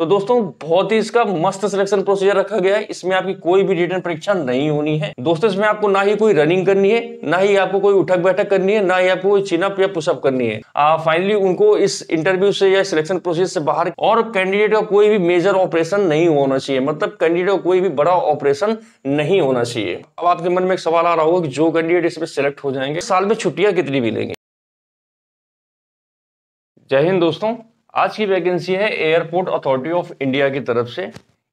तो दोस्तों बहुत ही इसका मस्त सिलेक्शन प्रोसीजर रखा गया है इसमें आपकी कोई भी रिटर्न परीक्षा नहीं होनी है दोस्तों इसमें आपको ना ही कोई रनिंग करनी है ना ही आपको कोई उठक बैठक करनी है ना ही आपको कोई चिनअप या पुशअप करनी है फाइनली उनको इस इंटरव्यू से या सिलेक्शन प्रोसेस से बाहर और कैंडिडेट का कोई भी मेजर ऑपरेशन नहीं होना चाहिए मतलब कैंडिडेट का कोई भी बड़ा ऑपरेशन नहीं होना चाहिए अब आपके मन में एक सवाल आ रहा होगा कि जो कैंडिडेट इसमें सिलेक्ट हो जाएंगे साल में छुट्टियां कितनी मिलेंगी जय हिंद दोस्तों आज की वैकेंसी है एयरपोर्ट अथॉरिटी ऑफ इंडिया की तरफ से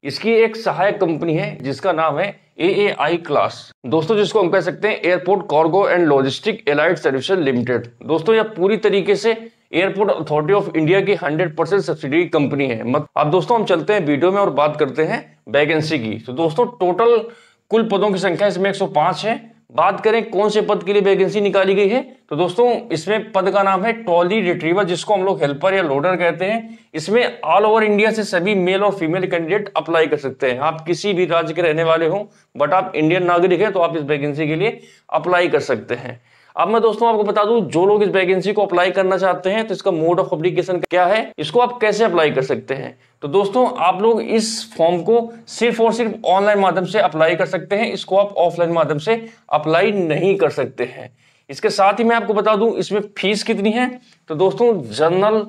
इसकी एक सहायक कंपनी है जिसका नाम है ए ए आई क्लास दोस्तों जिसको हम कह सकते हैं airport cargo and logistic allied service limited दोस्तों यह पूरी तरीके से एयरपोर्ट अथॉरिटी ऑफ इंडिया की 100 परसेंट सब्सिडी कंपनी है मत अब दोस्तों हम चलते हैं वीडियो में और बात करते हैं वैकेंसी की तो दोस्तों टोटल कुल पदों की संख्या इसमें एक है बात करें कौन से पद के लिए वैकेंसी निकाली गई है तो दोस्तों इसमें पद का नाम है ट्रॉली रिट्रीवर जिसको हम लोग हेल्पर या लोडर कहते हैं इसमें ऑल ओवर इंडिया से सभी मेल और फीमेल कैंडिडेट अप्लाई कर सकते हैं आप किसी भी राज्य के रहने वाले हो बट आप इंडियन नागरिक है तो आप इस वैकेंसी के लिए अप्लाई कर सकते हैं अब मैं दोस्तों आपको बता दूं जो लोग इस वैकेंसी को अप्लाई करना चाहते हैं तो इसका मोड ऑफ अप्लीकेशन क्या है इसको आप कैसे अप्लाई कर सकते हैं तो दोस्तों आप लोग इस फॉर्म को सिर्फ और सिर्फ ऑनलाइन माध्यम से अप्लाई कर सकते हैं इसको आप ऑफलाइन माध्यम से अप्लाई नहीं कर सकते हैं इसके साथ ही मैं आपको बता दूं इसमें फीस कितनी है तो दोस्तों जनरल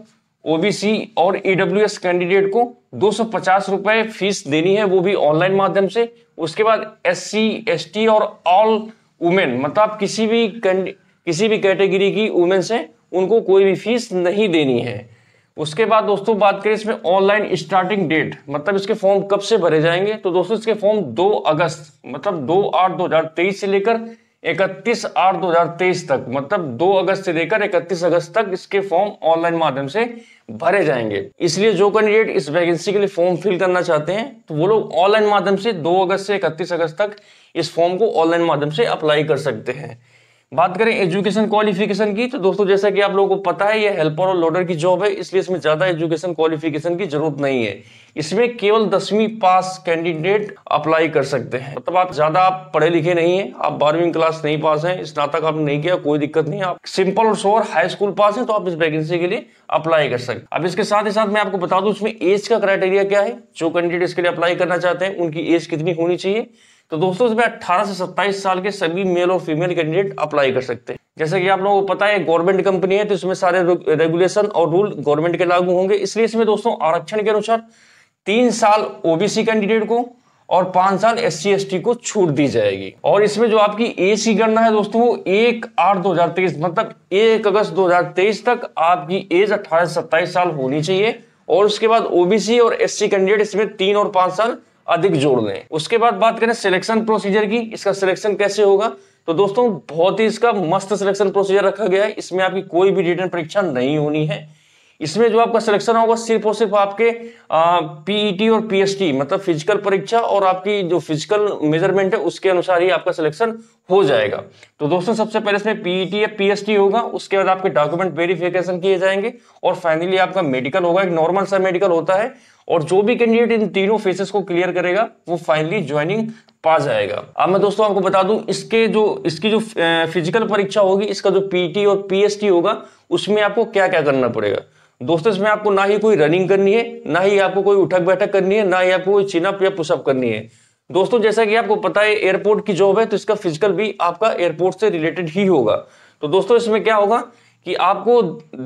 ओबीसी और ईडब्ल्यू e कैंडिडेट को दो सौ फीस देनी है वो भी ऑनलाइन माध्यम से उसके बाद एस सी और ऑल वुमेन मतलब किसी भी किसी भी कैटेगरी की वुमेन से उनको कोई भी फीस नहीं देनी है उसके बाद दोस्तों बात करें इसमें ऑनलाइन स्टार्टिंग डेट मतलब इसके फॉर्म कब से भरे जाएंगे तो दोस्तों इसके फॉर्म 2 अगस्त मतलब 2 आठ 2023 से लेकर इकतीस आठ 2023 तक मतलब 2 अगस्त से लेकर 31 अगस्त तक इसके फॉर्म ऑनलाइन माध्यम से भरे जाएंगे इसलिए जो कैंडिडेट इस वैकेंसी के लिए फॉर्म फिल करना चाहते हैं तो वो लोग ऑनलाइन माध्यम से 2 अगस्त से 31 अगस्त तक इस फॉर्म को ऑनलाइन माध्यम से अप्लाई कर सकते हैं बात करें एजुकेशन क्वालिफिकेशन की तो दोस्तों जैसा कि आप लोगों को पता है ये हेल्पर और लोडर की जॉब है इसलिए इसमें ज्यादा एजुकेशन क्वालिफिकेशन की जरूरत नहीं है इसमें केवल दसवीं पास कैंडिडेट अप्लाई कर सकते हैं मतलब आप ज्यादा आप पढ़े लिखे नहीं है आप बारहवीं क्लास नहीं पास है स्नातक आपने नहीं किया कोई दिक्कत नहीं आप सिंपल और शोर हाई स्कूल पास है तो आप इस वैकेंसी के लिए अप्लाई कर सकते अब इसके साथ ही साथ मैं आपको बता दू इसमें एज का क्राइटेरिया क्या है जो कैंडिडेट इसके लिए अप्लाई करना चाहते हैं उनकी एज कितनी होनी चाहिए तो दोस्तों इसमें 18 से 27 साल के सभी मेल और फीमेल कैंडिडेट अप्लाई कर सकते हैं जैसे कि आप लोगों को पता है गवर्नमेंट कंपनी है तो इसमें सारे रेगुलेशन और रूल गवर्नमेंट के लागू होंगे इसलिए इसमें दोस्तों आरक्षण के अनुसार तीन साल ओबीसी कैंडिडेट को और पांच साल एस सी को छूट दी जाएगी और इसमें जो आपकी एज की गणना है दोस्तों वो एक आठ दो हजार तेईस मतलब एक अगस्त दो हजार तेईस तक आपकी एज अट्ठारह से सत्ताईस साल होनी चाहिए और उसके बाद ओबीसी और एससी कैंडिडेट इसमें तीन और पांच साल अधिक जोड़ लें उसके बाद बात करें सिलेक्शन प्रोसीजर की इसका सिलेक्शन कैसे होगा तो दोस्तों बहुत ही इसका मस्त सिलेक्शन प्रोसीजर रखा गया है इसमें आपकी कोई भी रिटर्न परीक्षा नहीं होनी है इसमें जो आपका सिलेक्शन होगा सिर्फ और सिर्फ आपके पीईटी e और पीएसटी मतलब फिजिकल परीक्षा और आपकी जो फिजिकल मेजरमेंट है उसके अनुसार ही आपका सिलेक्शन हो जाएगा तो दोस्तों सबसे पहले इसमें पीईटी e या पीएसटी होगा उसके बाद आपके डॉक्यूमेंट वेरिफिकेशन किए जाएंगे और फाइनली आपका मेडिकल होगा एक नॉर्मल सा मेडिकल होता है और जो भी कैंडिडेट इन तीनों फेसेस को क्लियर करेगा वो फाइनली ज्वाइनिंग पा जाएगा अब मैं दोस्तों आपको बता दूं इसके जो इसकी जो फिजिकल परीक्षा होगी इसका जो पीटी e और पीएसटी होगा उसमें आपको क्या क्या करना पड़ेगा दोस्तों इसमें आपको ना ही कोई रनिंग करनी है ना ही आपको कोई उठक बैठक करनी है ना ही आपको कोई चिनअप या पुशअप करनी है दोस्तों जैसा कि आपको पता है एयरपोर्ट की जॉब है तो इसका फिजिकल भी आपका एयरपोर्ट से रिलेटेड ही होगा तो दोस्तों इसमें क्या होगा कि आपको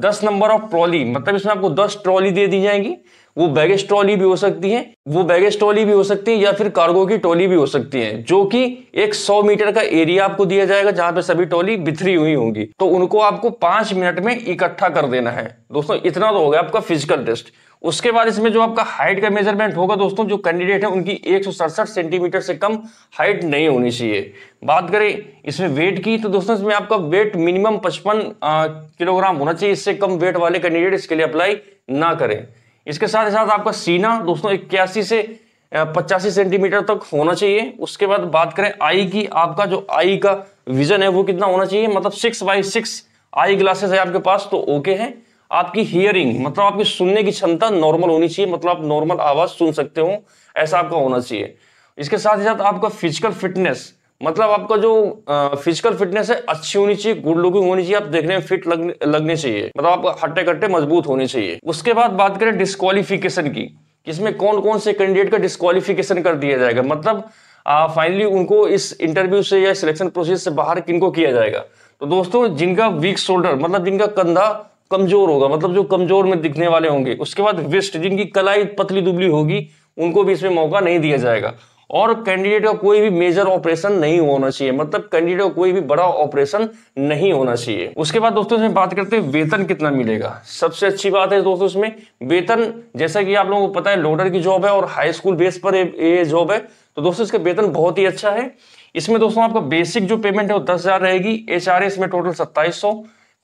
10 नंबर ऑफ ट्रॉली मतलब इसमें आपको 10 ट्रॉली दे दी जाएंगी वो बैगेज ट्रॉली भी हो सकती है वो बैगेज ट्रॉली भी हो सकती है या फिर कार्गो की ट्रॉली भी हो सकती है जो कि एक सौ मीटर का एरिया आपको दिया जाएगा जहां पे सभी ट्रॉली बिथरी हुई होंगी तो उनको आपको पांच मिनट में इकट्ठा कर देना है दोस्तों इतना तो हो गया आपका फिजिकल टेस्ट उसके बाद इसमें जो आपका हाइट का मेजरमेंट होगा दोस्तों जो कैंडिडेट है उनकी एक सेंटीमीटर से कम हाइट नहीं होनी चाहिए बात करें इसमें वेट की तो दोस्तों इसमें आपका वेट मिनिमम पचपन किलोग्राम होना चाहिए इससे कम वेट वाले कैंडिडेट इसके लिए अप्लाई ना करें इसके साथ ही साथ आपका सीना दोस्तों इक्यासी से पचासी सेंटीमीटर तक होना चाहिए उसके बाद बात करें आई की आपका जो आई का विजन है वो कितना होना चाहिए मतलब six by six eye glasses है आपके पास तो ओके है आपकी हियरिंग मतलब आपकी सुनने की क्षमता नॉर्मल होनी चाहिए मतलब आप नॉर्मल आवाज सुन सकते हो ऐसा आपका होना चाहिए इसके साथ ही साथ आपका फिजिकल फिटनेस मतलब आपका जो फिजिकल फिटनेस है अच्छी होनी चाहिए गुड लुकिंग होनी चाहिए आप देखने में फिट लगने लगने चाहिए मतलब आप हट्टे कट्टे मजबूत होने चाहिए उसके बाद बात करें डिस्कालिफिकेशन की इसमें कौन कौन से कैंडिडेट का डिस्कालिफिकेशन कर दिया जाएगा मतलब फाइनली उनको इस इंटरव्यू से या सिलेक्शन प्रोसेस से बाहर किनको किया जाएगा तो दोस्तों जिनका वीक शोल्डर मतलब जिनका कंधा कमजोर होगा मतलब जो कमजोर में दिखने वाले होंगे उसके बाद वेस्ट जिनकी कलाई पतली दुबली होगी उनको भी इसमें मौका नहीं दिया जाएगा और कैंडिडेट का कोई भी मेजर ऑपरेशन नहीं होना चाहिए मतलब कैंडिडेट का कोई भी बड़ा ऑपरेशन नहीं होना चाहिए उसके बाद दोस्तों इसमें बात करते हैं वेतन कितना मिलेगा सबसे अच्छी बात है दोस्तों इसमें वेतन जैसा कि आप लोगों को पता है लोडर की जॉब है और हाई स्कूल बेस पर ये जॉब है तो दोस्तों इसका वेतन बहुत ही अच्छा है इसमें दोस्तों आपका बेसिक जो पेमेंट है वो दस रहेगी एच इसमें टोटल सत्ताईस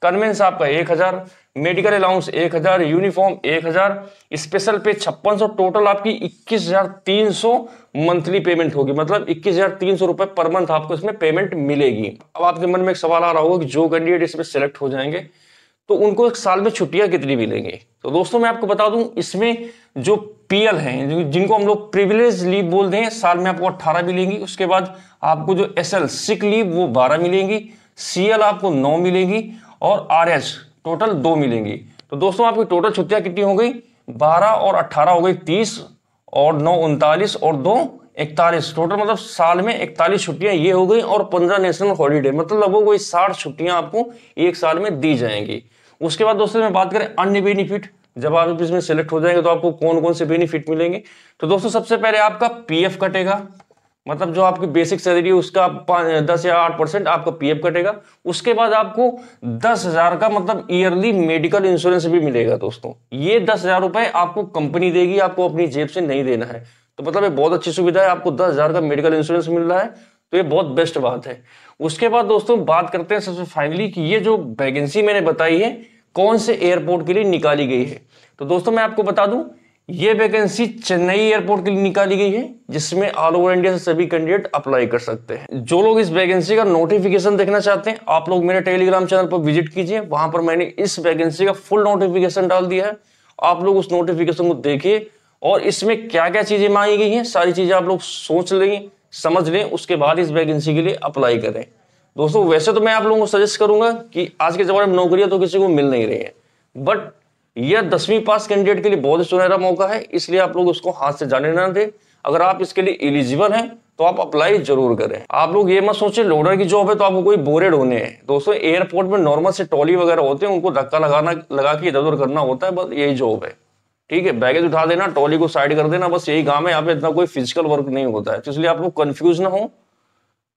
कन्वेंस आपका एक हजार मेडिकल अलाउंस एक हजार यूनिफॉर्म एक हजार स्पेशल पे छप्पन सौ टोटल आपकी इक्कीस हजार तीन सौ मंथली पेमेंट होगी मतलब इक्कीस हजार तीन सौ रुपए पर मंथ आपको इसमें पेमेंट मिलेगी अब आपके मन में एक सवाल आ रहा होगा कि जो कैंडिडेट इसमें सेलेक्ट हो जाएंगे तो उनको एक साल में छुट्टियां कितनी मिलेंगी तो दोस्तों मैं आपको बता दूं इसमें जो पीएल हैं जिनको हम लोग प्रिविलेज लीव बोलते हैं साल में आपको 18 मिलेंगी उसके बाद आपको जो एसएल सिक लीव वो 12 मिलेंगी सीएल आपको 9 मिलेगी और आर एस टोटल दो मिलेंगी तो दोस्तों आपकी टोटल छुट्टियाँ कितनी हो गई बारह और अट्ठारह हो गई तीस और नौ उनतालीस और दो इकतालीस टोटल मतलब साल में इकतालीस छुट्टियां ये हो गई और पंद्रह नेशनल हॉलीडे मतलब लगभग वही साठ छुट्टियां आपको एक साल में दी जाएंगी उसके बाद दोस्तों में बात करें अन्य बेनिफिट जब आप इसमें सेलेक्ट हो जाएंगे तो आपको कौन कौन से बेनिफिट मिलेंगे तो दोस्तों सबसे पहले आपका पीएफ कटेगा मतलब जो आपकी बेसिक सैलरी है उसका दस या आठ परसेंट आपका पीएफ कटेगा उसके बाद आपको दस हजार का मतलब ईयरली मेडिकल इंश्योरेंस भी मिलेगा दोस्तों ये दस हजार रुपए आपको कंपनी देगी आपको अपनी जेब से नहीं देना है तो मतलब ये बहुत अच्छी सुविधा है आपको दस हजार का मेडिकल इंश्योरेंस मिल रहा है तो ये बहुत बेस्ट बात है उसके बाद दोस्तों बात करते हैं सबसे फाइनली कि ये जो वैकेंसी मैंने बताई है कौन से एयरपोर्ट के लिए निकाली गई है तो दोस्तों मैं आपको बता दूं ये वैकेंसी चेन्नई एयरपोर्ट के लिए निकाली गई है जिसमें ऑल ओवर इंडिया से सभी कैंडिडेट अप्लाई कर सकते हैं जो लोग इस वैकेंसी का नोटिफिकेशन देखना चाहते हैं आप लोग मेरे टेलीग्राम चैनल पर विजिट कीजिए वहां पर मैंने इस वैकेंसी का फुल नोटिफिकेशन डाल दिया है आप लोग उस नोटिफिकेशन को देखिए और इसमें क्या क्या चीजें मांगी गई हैं सारी चीजें आप लोग सोच लें समझ लें उसके बाद इस वैकेंसी के लिए अप्लाई करें दोस्तों वैसे तो मैं आप लोगों को सजेस्ट करूंगा कि आज के जमाने में नौकरियां तो किसी को मिल नहीं रही है बट यह दसवीं पास कैंडिडेट के लिए बहुत ही सुनहरा मौका है इसलिए आप लोग उसको हाथ से जाने ना दें अगर आप इसके लिए एलिजिबल हैं तो आप अप्लाई जरूर करें आप लोग ये मत सोचें लोडर की जॉब है तो आपको कोई बोरेड होने हैं दोस्तों एयरपोर्ट में नॉर्मल से टॉली वगैरह होते हैं उनको धक्का लगाना लगा के इधर उधर करना होता है बस यही जॉब है ठीक है बैगेज उठा देना टॉली को साइड कर देना बस यही काम है यहाँ पे इतना कोई फिजिकल वर्क नहीं होता है तो इसलिए आप लोग कन्फ्यूज ना हो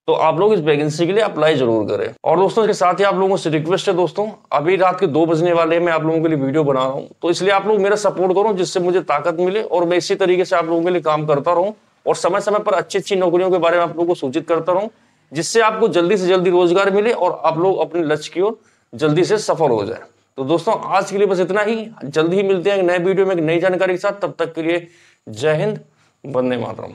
तो आप लोग इस वैकेंसी के लिए अप्लाई जरूर करें और दोस्तों इसके साथ ही आप लोगों से रिक्वेस्ट है दोस्तों अभी रात के दो बजने वाले मैं आप लोगों के लिए वीडियो बना रहा हूँ तो इसलिए आप लोग मेरा सपोर्ट करो जिससे मुझे ताकत मिले और मैं इसी तरीके से आप लोगों के लिए काम करता रहूँ और समय समय पर अच्छी अच्छी नौकरियों के बारे में आप लोगों को सूचित करता रहूँ जिससे आपको जल्दी से जल्दी रोजगार मिले और आप लोग अपने लक्ष्य की ओर जल्दी से सफल हो जाए तो दोस्तों आज के लिए बस इतना ही जल्दी ही मिलते हैं नए वीडियो में एक नई जानकारी के साथ तब तक के लिए जय हिंद बंदे मातरम